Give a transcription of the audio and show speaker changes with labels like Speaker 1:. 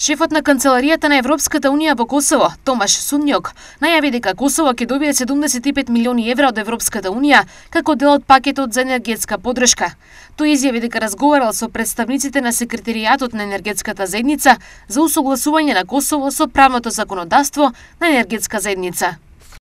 Speaker 1: Шефот на канцеларијата на Европската унија во Косово, Томаш Сунјок, најави дека Косово ќе добие 75 милиони евра од Европската унија како дел од пакетот за енергетска подршка. Тој изјави дека разговарал со представниците на секретаријатот на енергетската заедница за усогласување на Косово со правното законодавство на енергетска заедница.